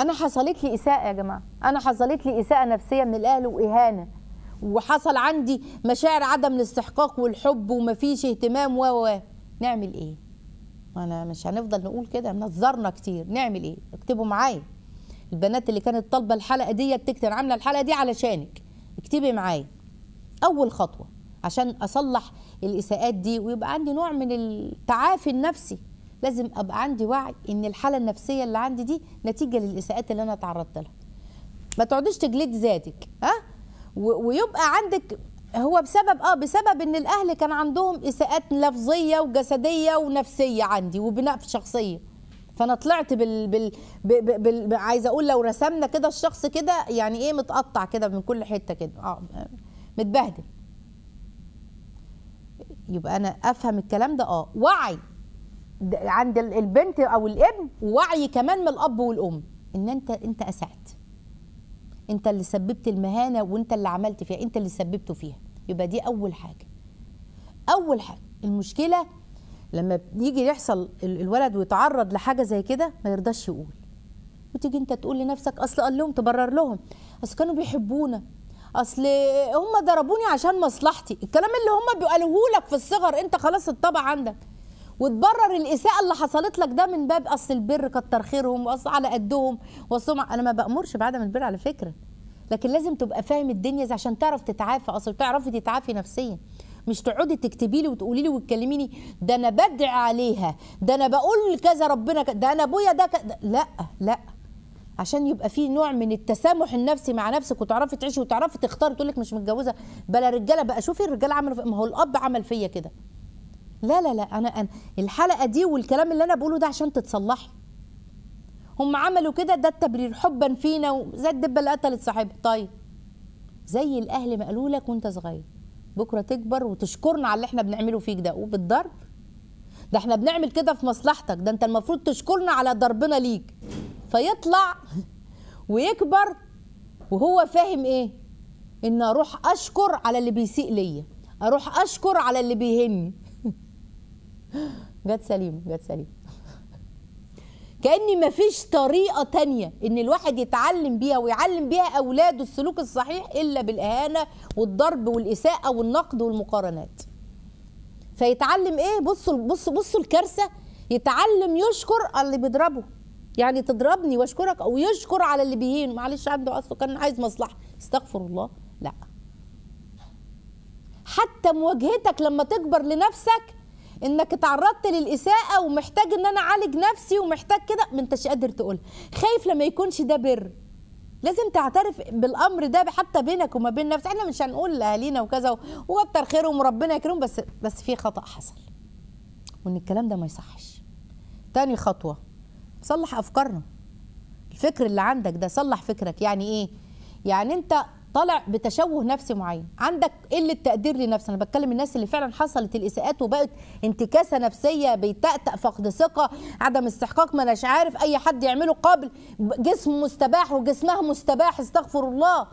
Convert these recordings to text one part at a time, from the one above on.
انا حصلت لي اساءه يا جماعه انا حصلت لي اساءه نفسيه من الاهل واهانه وحصل عندي مشاعر عدم الاستحقاق والحب ومفيش اهتمام و و نعمل ايه انا مش هنفضل نقول كده نظرنا كتير نعمل ايه اكتبوا معايا البنات اللي كانت طالبه الحلقه دي تكتب عامله الحلقه دي علشانك اكتبي معايا اول خطوه عشان اصلح الاساءات دي ويبقى عندي نوع من التعافي النفسي لازم ابقى عندي وعي ان الحاله النفسيه اللي عندي دي نتيجه للاساءات اللي انا تعرضت لها ما تقعديش تجلد ذاتك ها ويبقى عندك هو بسبب اه بسبب ان الاهل كان عندهم اساءات لفظيه وجسديه ونفسيه عندي وبناء في الشخصيه فانا طلعت بال بال, بال... بال... بال... عايزه اقول لو رسمنا كده الشخص كده يعني ايه متقطع كده من كل حته كده اه متبهدل يبقى انا افهم الكلام ده اه وعي عند البنت او الابن ووعي كمان من الاب والام ان انت انت اسعت انت اللي سببت المهانه وانت اللي عملت فيها انت اللي سببته فيها يبقى دي اول حاجه اول حاجه المشكله لما يجي يحصل الولد ويتعرض لحاجه زي كده ما يرضاش يقول وتيجي انت تقول لنفسك اصل قال لهم تبرر لهم اصل كانوا بيحبونا اصل هم ضربوني عشان مصلحتي الكلام اللي هم بيقالوه لك في الصغر انت خلاص الطبع عندك وتبرر الاساءه اللي حصلت لك ده من باب اصل البر كتر خيرهم واصل على قدهم واصل انا ما بامرش بعدم البر على فكره لكن لازم تبقى فاهم الدنيا دي عشان تعرف تتعافى اصل تعرفي تتعافي نفسيا مش تقعدي تكتبي لي وتقولي لي وتكلميني ده انا بدعي عليها ده انا بقول كذا ربنا ك... ده انا ابويا ده, ك... ده لا لا عشان يبقى في نوع من التسامح النفسي مع نفسك وتعرفي تعيشي وتعرفي تختاري تقول لك مش متجوزه بلا رجاله بقى شوفي الرجاله عملوا ما هو الاب عمل فيا كده لا لا لا انا انا الحلقه دي والكلام اللي انا بقوله ده عشان تتصلحي هم عملوا كده ده التبرير حبا فينا وزي الدبه اللي قتلت صاحبها طيب زي الاهل ما قالوا لك وانت صغير بكره تكبر وتشكرنا على اللي احنا بنعمله فيك ده وبالضرب ده احنا بنعمل كده في مصلحتك ده انت المفروض تشكرنا على ضربنا ليك فيطلع ويكبر وهو فاهم ايه ان اروح اشكر على اللي بيسيء ليا اروح اشكر على اللي بيهني جت سليم جت سليم كاني مفيش طريقة تانية إن الواحد يتعلم بيها ويعلم بيها أولاده السلوك الصحيح إلا بالإهانة والضرب والإساءة والنقد والمقارنات فيتعلم إيه بصوا بصوا بصوا الكارثة يتعلم يشكر اللي بيضربه يعني تضربني واشكرك او يشكر على اللي بيهين معلش عنده اصله كان عايز مصلحه استغفر الله لا حتى مواجهتك لما تكبر لنفسك انك تعرضت للاساءه ومحتاج ان انا اعالج نفسي ومحتاج كده ما انتش قادر تقولها خايف لما يكونش ده بر لازم تعترف بالامر ده حتى بينك وما بين نفسك احنا مش هنقول لاهالينا وكذا وكتر خيرهم وربنا يكرمهم بس بس في خطا حصل وان الكلام ده ما يصحش تاني خطوه صلح افكارنا الفكر اللي عندك ده صلح فكرك يعني ايه يعني انت طالع بتشوه نفسي معين عندك قله تقدير لنفسك انا بتكلم الناس اللي فعلا حصلت الاساءات وبقت انتكاسه نفسيه بيتأتأ فقد ثقه عدم استحقاق ما اناش عارف اي حد يعمله قابل جسم مستباح وجسمها مستباح استغفر الله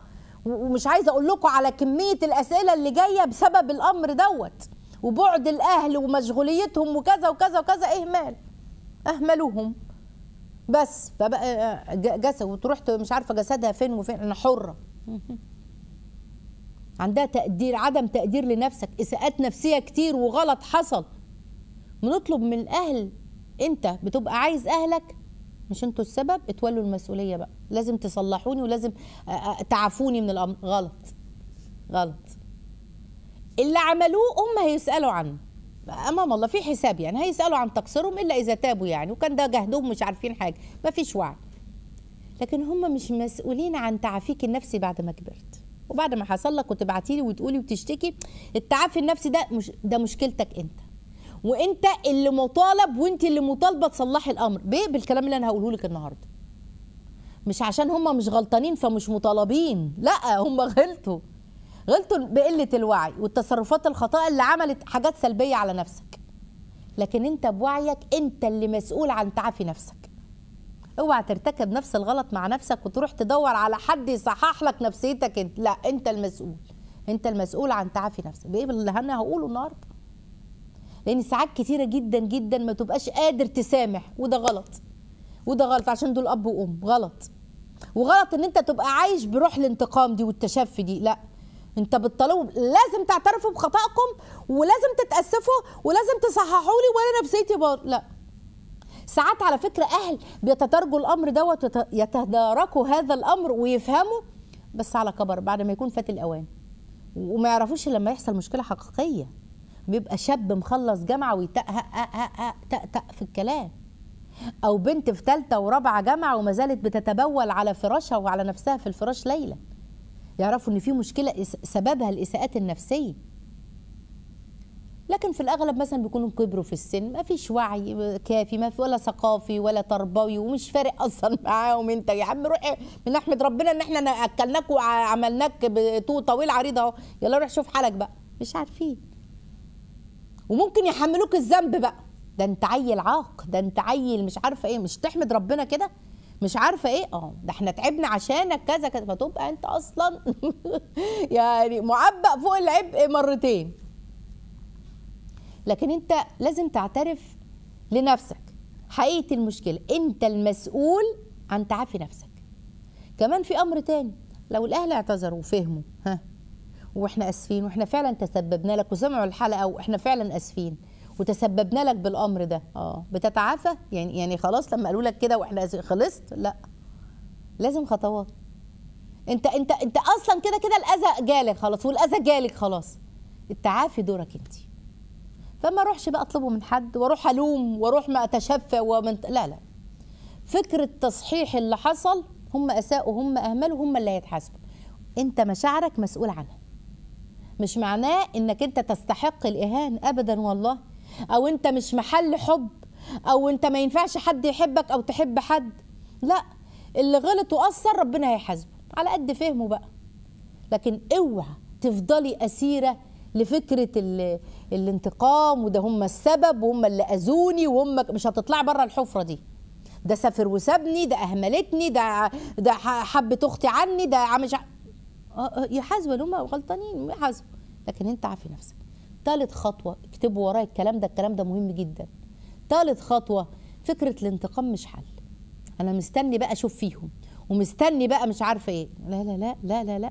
ومش عايزه اقول لكم على كميه الاسئله اللي جايه بسبب الامر دوت وبعد الاهل ومشغوليتهم وكذا وكذا وكذا اهمال اهملوهم بس فبقى آه، جسد وتروح مش عارفه جسدها فين وفين انا حره عندها تقدير عدم تقدير لنفسك اساءات نفسيه كتير وغلط حصل بنطلب من الاهل انت بتبقى عايز اهلك مش انتوا السبب اتولوا المسؤوليه بقى لازم تصلحوني ولازم آه، آه، تعافوني من الامر غلط غلط اللي عملوه هم هيسالوا عنه امام الله في حساب يعني هيسالوا عن تقصيرهم الا اذا تابوا يعني وكان ده جهدهم مش عارفين حاجه ما فيش وعي لكن هم مش مسؤولين عن تعافيك النفسي بعد ما كبرت وبعد ما حصل لك وتبعتي لي وتقولي وتشتكي التعافي النفسي ده مش ده مشكلتك انت وانت اللي مطالب وانت اللي مطالبه تصلحي الامر بايه بالكلام اللي انا هقوله لك النهارده مش عشان هم مش غلطانين فمش مطالبين لا هم غلطوا غلطوا بقله الوعي والتصرفات الخطا اللي عملت حاجات سلبيه على نفسك لكن انت بوعيك انت اللي مسؤول عن تعافي نفسك اوعى ترتكب نفس الغلط مع نفسك وتروح تدور على حد يصحح لك نفسيتك انت لا انت المسؤول انت المسؤول عن تعافي نفسك بايه اللي انا هقوله النهارده لان ساعات كتيره جدا جدا ما تبقاش قادر تسامح وده غلط وده غلط عشان دول اب وام غلط وغلط ان انت تبقى عايش بروح الانتقام دي والتشفي دي لا انت بتطلبوا لازم تعترفوا بخطأكم ولازم تتأسفوا ولازم تصححوا لي وانا نفسيتي بار لا ساعات على فكره اهل بيتترجوا الامر دوت يتداركوا هذا الامر ويفهموا بس على كبر بعد ما يكون فات الاوان وما يعرفوش لما يحصل مشكله حقيقيه بيبقى شاب مخلص جامعه تق في الكلام او بنت في ثالثه ورابعه جامعه وما زالت بتتبول على فراشها وعلى نفسها في الفراش ليلا يعرفوا ان في مشكله سببها الاساءات النفسيه لكن في الاغلب مثلا بيكونوا كبروا في السن ما فيش وعي كافي ما في ولا ثقافي ولا تربوي ومش فارق اصلا معاهم انت يا عم روح من احمد ربنا ان احنا اكلناك وعملناك بطول طويل عريض اهو يلا روح شوف حالك بقى مش عارفين وممكن يحملوك الذنب بقى ده انت عيل عاق ده انت عيل مش عارفه ايه مش تحمد ربنا كده مش عارفه ايه اه ده احنا تعبنا عشانك كذا كذا فتبقى انت اصلا يعني معبأ فوق العبء مرتين لكن انت لازم تعترف لنفسك حقيقه المشكله انت المسؤول عن تعافي نفسك كمان في امر تاني لو الاهل اعتذروا وفهموا ها واحنا اسفين واحنا فعلا تسببنا لك وسمعوا الحلقه واحنا فعلا اسفين وتسببنا لك بالامر ده اه بتتعافى يعني يعني خلاص لما قالوا لك كده واحنا خلصت لا لازم خطوات انت انت انت اصلا كده كده الاذى جالك خلاص والاذى جالك خلاص التعافي دورك انتي فما اروحش بقى اطلبه من حد واروح الوم واروح ما اتشفى ومن لا لا فكره تصحيح اللي حصل هم اساءوا هم اهملوا هم اللي هيتحاسبوا انت مشاعرك مسؤول عنها مش معناه انك انت تستحق الاهانه ابدا والله او انت مش محل حب او انت ما ينفعش حد يحبك او تحب حد لا اللي غلط وقصر ربنا هيحاسبه على قد فهمه بقى لكن اوعى تفضلي اسيره لفكره الانتقام وده هم السبب وهم اللي اذوني وهم مش هتطلع بره الحفره دي ده سافر وسابني ده اهملتني ده ده حبت اختي عني ده مش آه، آه، يا حسب هم غلطانين حسب لكن انت عافي نفسك ثالث خطوه اكتبوا ورايا الكلام ده الكلام ده مهم جدا ثالث خطوه فكره الانتقام مش حل انا مستني بقى اشوف فيهم ومستني بقى مش عارفه ايه لا لا لا لا لا, لا.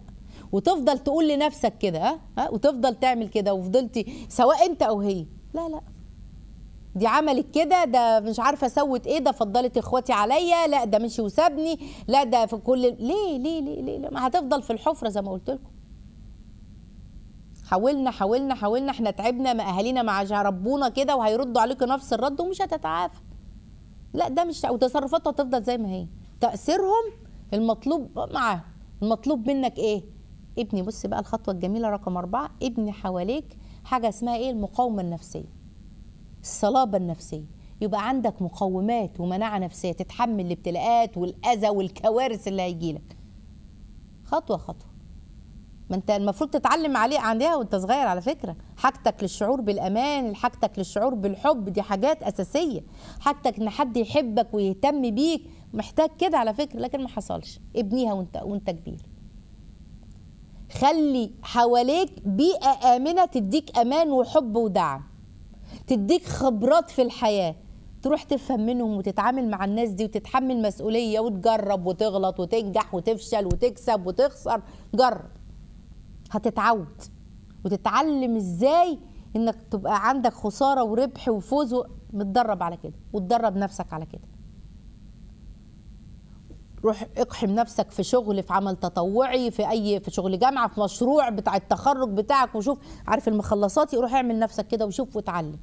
وتفضل تقول لنفسك كده ها وتفضل تعمل كده وفضلتي سواء انت او هي لا لا دي عملت كده ده مش عارفه سوت ايه ده فضلت اخواتي عليا لا ده مشي وسابني لا ده في كل ليه ليه ليه ليه, ليه؟ ما هتفضل في الحفره زي ما قلت لكم حاولنا حاولنا حاولنا احنا تعبنا ما اهالينا مع ربونا كده وهيردوا عليك نفس الرد ومش هتتعافى لا ده مش وتصرفاتها تفضل زي ما هي تاثيرهم المطلوب معاهم المطلوب منك ايه ابني بص بقى الخطوه الجميله رقم أربعة ابني حواليك حاجه اسمها ايه المقاومه النفسيه الصلابه النفسيه يبقى عندك مقومات ومناعه نفسيه تتحمل الابتلاءات والاذى والكوارث اللي هيجيلك خطوه خطوه ما انت المفروض تتعلم عليه عندها وانت صغير على فكره حاجتك للشعور بالامان حاجتك للشعور بالحب دي حاجات اساسيه حاجتك ان حد يحبك ويهتم بيك محتاج كده على فكره لكن ما حصلش ابنيها وانت وانت كبير خلي حواليك بيئة آمنة تديك أمان وحب ودعم تديك خبرات في الحياة تروح تفهم منهم وتتعامل مع الناس دي وتتحمل مسؤولية وتجرب وتغلط وتنجح وتفشل وتكسب وتخسر جرب هتتعود وتتعلم ازاي انك تبقى عندك خسارة وربح وفوز متدرب على كده وتدرب نفسك على كده روح اقحم نفسك في شغل في عمل تطوعي في اي في شغل جامعه في مشروع بتاع التخرج بتاعك وشوف عارف المخلصات روح اعمل نفسك كده وشوف واتعلم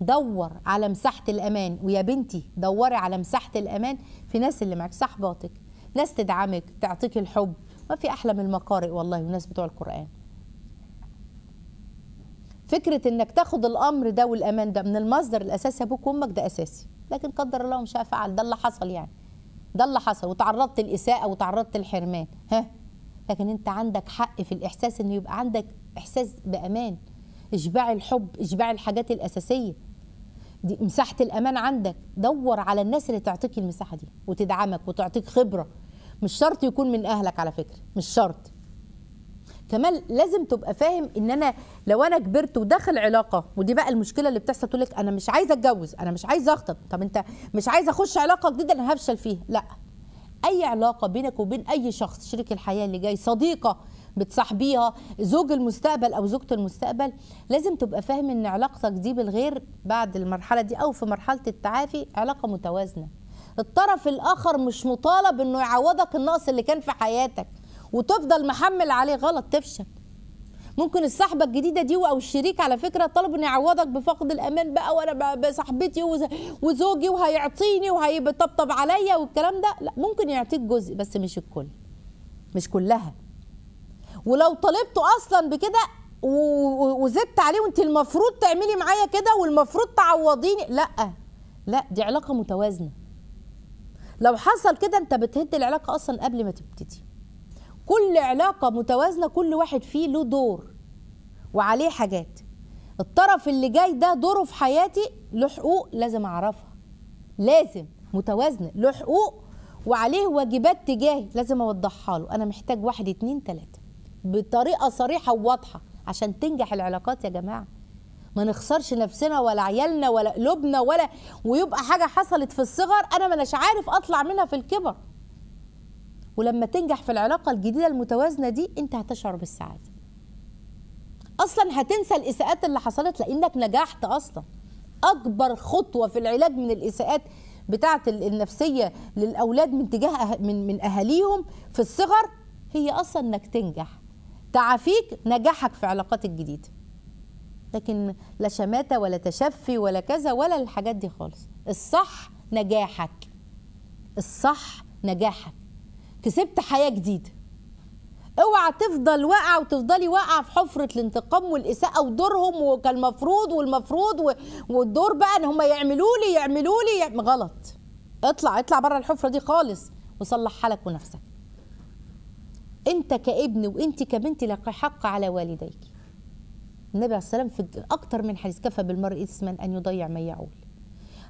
دور على مساحه الامان ويا بنتي دوري على مساحه الامان في ناس اللي معك صحباتك ناس تدعمك تعطيك الحب ما في احلى من المقارئ والله والناس بتوع القران فكره انك تاخد الامر ده والامان ده من المصدر الاساسي ابوك وامك ده اساسي لكن قدر الله شاء فعل ده اللي حصل يعني ده اللي حصل وتعرضت للاساءه وتعرضت للحرمان ها لكن انت عندك حق في الاحساس انه يبقى عندك احساس بامان اشباع الحب اشباع الحاجات الاساسيه دي مساحه الامان عندك دور على الناس اللي تعطيك المساحه دي وتدعمك وتعطيك خبره مش شرط يكون من اهلك على فكره مش شرط كمان لازم تبقى فاهم ان انا لو انا كبرت وداخل علاقه ودي بقى المشكله اللي بتحصل تقول لك انا مش عايزه اتجوز انا مش عايزه اخطب طب انت مش عايزه اخش علاقه جديده انا هفشل فيها لا اي علاقه بينك وبين اي شخص شريك الحياه اللي جاي صديقه بتصاحبيها زوج المستقبل او زوجة المستقبل لازم تبقى فاهم ان علاقتك دي بالغير بعد المرحله دي او في مرحله التعافي علاقه متوازنه الطرف الاخر مش مطالب انه يعوضك النقص اللي كان في حياتك وتفضل محمل عليه غلط تفشل ممكن الصاحبه الجديده دي او الشريك على فكره طلب انه يعوضك بفقد الامان بقى وانا بصاحبتي وزوجي وهيعطيني وهيطبطب عليا والكلام ده لا ممكن يعطيك جزء بس مش الكل مش كلها ولو طلبته اصلا بكده وزدت عليه وانت المفروض تعملي معايا كده والمفروض تعوضيني لا لا دي علاقه متوازنه لو حصل كده انت بتهد العلاقه اصلا قبل ما تبتدي كل علاقة متوازنة كل واحد فيه له دور وعليه حاجات الطرف اللي جاي ده دوره في حياتي له حقوق لازم أعرفها لازم متوازنة له حقوق وعليه واجبات تجاهي لازم أوضحها له أنا محتاج واحد اتنين تلاتة بطريقة صريحة وواضحة عشان تنجح العلاقات يا جماعة ما نخسرش نفسنا ولا عيالنا ولا قلوبنا ولا ويبقى حاجة حصلت في الصغر أنا مش عارف أطلع منها في الكبر ولما تنجح في العلاقه الجديده المتوازنه دي انت هتشعر بالسعاده اصلا هتنسى الاساءات اللي حصلت لانك نجحت اصلا اكبر خطوه في العلاج من الاساءات بتاعه النفسيه للاولاد من تجاه أه- من من اهاليهم في الصغر هي اصلا انك تنجح تعافيك نجاحك في علاقات الجديده لكن لا شماتة ولا تشفي ولا كذا ولا الحاجات دي خالص الصح نجاحك الصح نجاحك كسبت حياه جديده اوعى تفضل واقع وتفضلي واقعه في حفره الانتقام والاساءه ودورهم وكان المفروض والمفروض والدور بقى ان هم يعملوا لي يعملوا لي غلط اطلع اطلع بره الحفره دي خالص وصلح حالك ونفسك انت كابن وانت كبنت لك حق على والديك النبي عليه الصلاه والسلام في اكتر من حديث كفى بالمرء اثما ان يضيع من يعول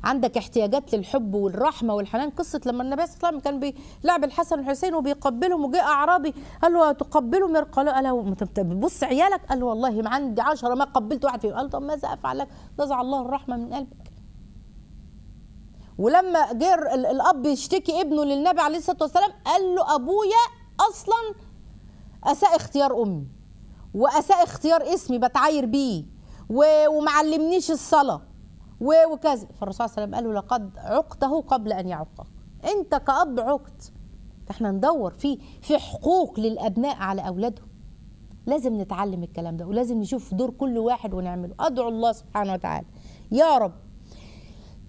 عندك احتياجات للحب والرحمه والحنان قصه لما النبي صلى الله عليه وسلم كان بيلعب الحسن والحسين وبيقبلهم وجاء اعرابي قال له تقبلهم قال له بص عيالك قال له والله ما عندي عشرة ما قبلت واحد فيهم قال طب ماذا افعل لك نزع الله الرحمه من قلبك ولما جه الاب يشتكي ابنه للنبي عليه الصلاه والسلام قال له ابويا اصلا اساء اختيار امي واساء اختيار اسمي بتعاير بيه ومعلمنيش الصلاه وكذا فالرسول صلى الله عليه وسلم قال له لقد عقته قبل ان يعقك انت كاب عقت احنا ندور في في حقوق للابناء على اولادهم لازم نتعلم الكلام ده ولازم نشوف دور كل واحد ونعمله ادعو الله سبحانه وتعالى يا رب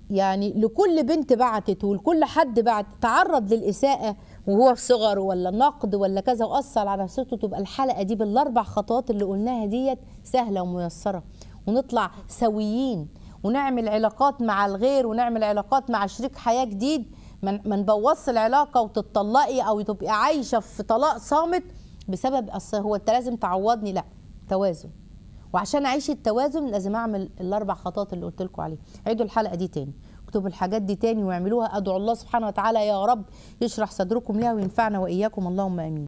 يعني لكل بنت بعتت ولكل حد بعت تعرض للإساءة وهو في صغره ولا نقد ولا كذا وأثر على نفسيته تبقى الحلقة دي بالأربع خطوات اللي قلناها ديت سهلة وميسرة ونطلع سويين ونعمل علاقات مع الغير ونعمل علاقات مع شريك حياه جديد ما نبوظش العلاقه وتتطلقي او تبقي عايشه في طلاق صامت بسبب اصل هو انت لازم تعوضني لا توازن وعشان اعيش التوازن لازم اعمل الاربع خطوات اللي قلت لكم عليه عيدوا الحلقه دي تاني اكتبوا الحاجات دي تاني واعملوها ادعوا الله سبحانه وتعالى يا رب يشرح صدركم لها وينفعنا واياكم اللهم امين